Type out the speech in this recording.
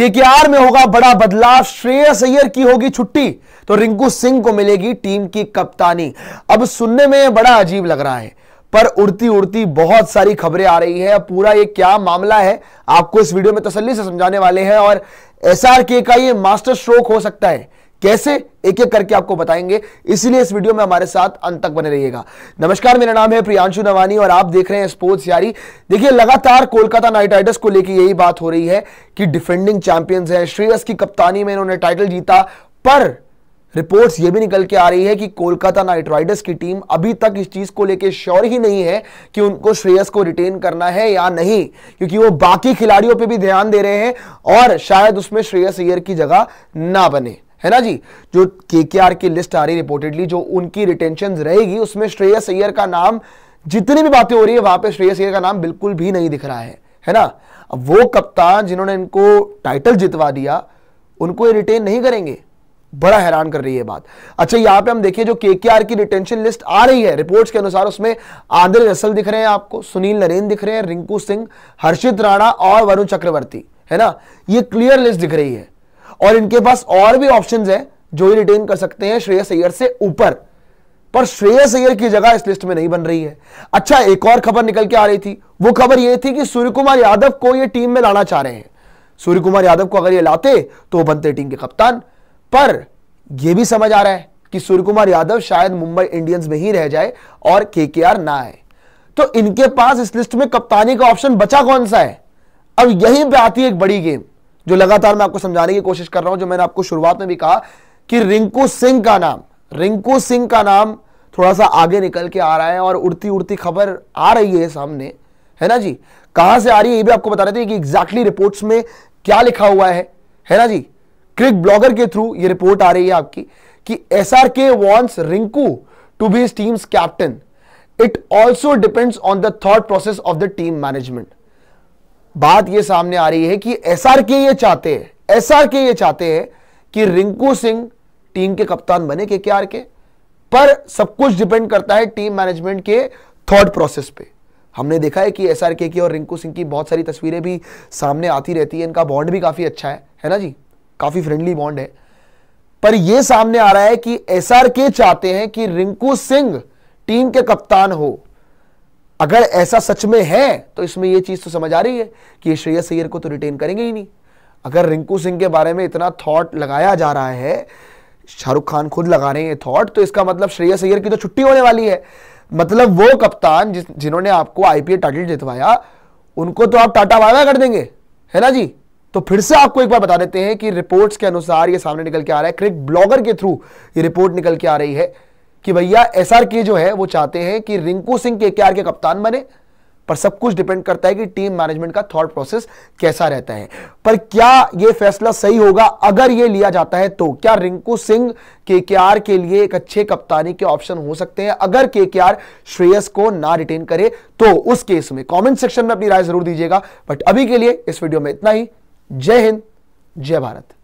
KKR में होगा बड़ा बदलाव श्रेयस अय्यर की होगी छुट्टी तो रिंकू सिंह को मिलेगी टीम की कप्तानी अब सुनने में बड़ा अजीब लग रहा है पर उड़ती उड़ती बहुत सारी खबरें आ रही है पूरा ये क्या मामला है आपको इस वीडियो में तसल्ली से समझाने वाले हैं और एस का ये मास्टर स्ट्रोक हो सकता है कैसे एक एक करके आपको बताएंगे इसीलिए इस वीडियो में हमारे साथ अंत तक बने रहिएगा नमस्कार मेरा नाम है प्रियांशु नवानी और आप देख रहे हैं स्पोर्ट्स यारी देखिए लगातार कोलकाता नाइट राइडर्स को लेकर यही बात हो रही है कि डिफेंडिंग चैंपियंस हैं श्रेयस की कप्तानी में इन्होंने टाइटल जीता पर रिपोर्ट्स ये भी निकल के आ रही है कि कोलकाता नाइट राइडर्स की टीम अभी तक इस चीज को लेकर श्योर ही नहीं है कि उनको श्रेयस को रिटेन करना है या नहीं क्योंकि वो बाकी खिलाड़ियों पे भी ध्यान दे रहे हैं और शायद उसमें श्रेयस अयर की जगह ना बने है ना जी जो के की लिस्ट आ रही रिपोर्टेडली जो उनकी रिटेंशन रहेगी उसमें श्रेयस अय्यर का नाम जितनी भी बातें हो रही है वहां पर श्रेयस अय्यर का नाम बिल्कुल भी नहीं दिख रहा है है ना वो कप्तान जिन्होंने इनको टाइटल जितवा दिया उनको ये रिटेन नहीं करेंगे बड़ा हैरान कर रही है बात अच्छा यहां पे हम देखिए जो केकेआर की रिटेंशन लिस्ट आ रही है रिपोर्ट्स के अनुसार उसमें आदिल रसल दिख रहे हैं आपको सुनील नरेन दिख रहे हैं रिंकू सिंह हर्षित राणा और वरुण चक्रवर्ती है ना ये क्लियर लिस्ट दिख रही है और इनके पास और भी ऑप्शन है जो ये रिटेन कर सकते हैं श्रेयस अय्यर से ऊपर पर श्रेयस अय्यर की जगह इस लिस्ट में नहीं बन रही है अच्छा एक और खबर निकल के आ रही थी वो खबर ये थी कि सूर्य कुमार यादव को ये टीम में लाना चाह रहे हैं सूर्य कुमार यादव को अगर ये लाते तो वो बनते टीम के कप्तान पर यह भी समझ आ रहा है कि सूर्य कुमार यादव शायद मुंबई इंडियंस में ही रह जाए और केकेआर ना आए तो इनके पास इस लिस्ट में कप्तानी का ऑप्शन बचा कौन सा है अब यहीं पे आती है एक बड़ी गेम जो लगातार मैं आपको समझाने की कोशिश कर रहा हूं जो मैंने आपको शुरुआत में भी कहा कि रिंकू सिंह का नाम रिंकू सिंह का नाम थोड़ा सा आगे निकल के आ रहा है और उड़ती उड़ती खबर आ रही है सामने है ना जी कहां से आ रही है ये भी आपको बता रहे थे कि एग्जैक्टली रिपोर्ट्स में क्या लिखा हुआ है है ना जी क्रिक ब्लॉगर के थ्रू ये रिपोर्ट आ रही है आपकी कि SRK wants Rinku to be team's captain it also depends on the thought process of the team management बात यह सामने आ रही है कि एसआरके ये चाहते हैं एसआरके ये चाहते हैं कि रिंकू सिंह टीम के कप्तान बने के के आर के पर सब कुछ डिपेंड करता है टीम मैनेजमेंट के थॉट प्रोसेस पे हमने देखा है कि एस की और रिंकू सिंह की बहुत सारी तस्वीरें भी सामने आती रहती है इनका बॉन्ड भी काफी अच्छा है है ना जी काफ़ी फ्रेंडली बॉन्ड है पर यह सामने आ रहा है कि एसआरके चाहते हैं कि रिंकू सिंह टीम के कप्तान हो अगर ऐसा सच में है तो इसमें यह चीज तो समझ आ रही है कि श्रेयस सैयर को तो रिटेन करेंगे ही नहीं अगर रिंकू सिंह के बारे में इतना थॉट लगाया जा रहा है शाहरुख खान खुद लगा रहे हैं थॉट तो इसका मतलब श्रेयस सैयर की तो छुट्टी होने वाली है मतलब वो कप्तान जिन्होंने आपको आईपीएल टाइटल जितवाया उनको तो आप टाटा वायदा कर देंगे है ना जी तो फिर से आपको एक बार बता देते हैं कि रिपोर्ट्स के अनुसार ये सामने निकल के आ रहा है क्रिक ब्लॉगर के थ्रू ये रिपोर्ट निकल के आ रही है कि भैया एसआरके जो है वो चाहते हैं कि रिंकू सिंह के के कप्तान बने पर सब कुछ डिपेंड करता है कि टीम मैनेजमेंट का थॉट प्रोसेस कैसा रहता है पर क्या यह फैसला सही होगा अगर यह लिया जाता है तो क्या रिंकू सिंह के के लिए एक अच्छे कप्तानी के ऑप्शन हो सकते हैं अगर के श्रेयस को ना रिटेन करे तो उस केस में कमेंट सेक्शन में अपनी राय जरूर दीजिएगा बट अभी के लिए इस वीडियो में इतना ही जय हिंद जय भारत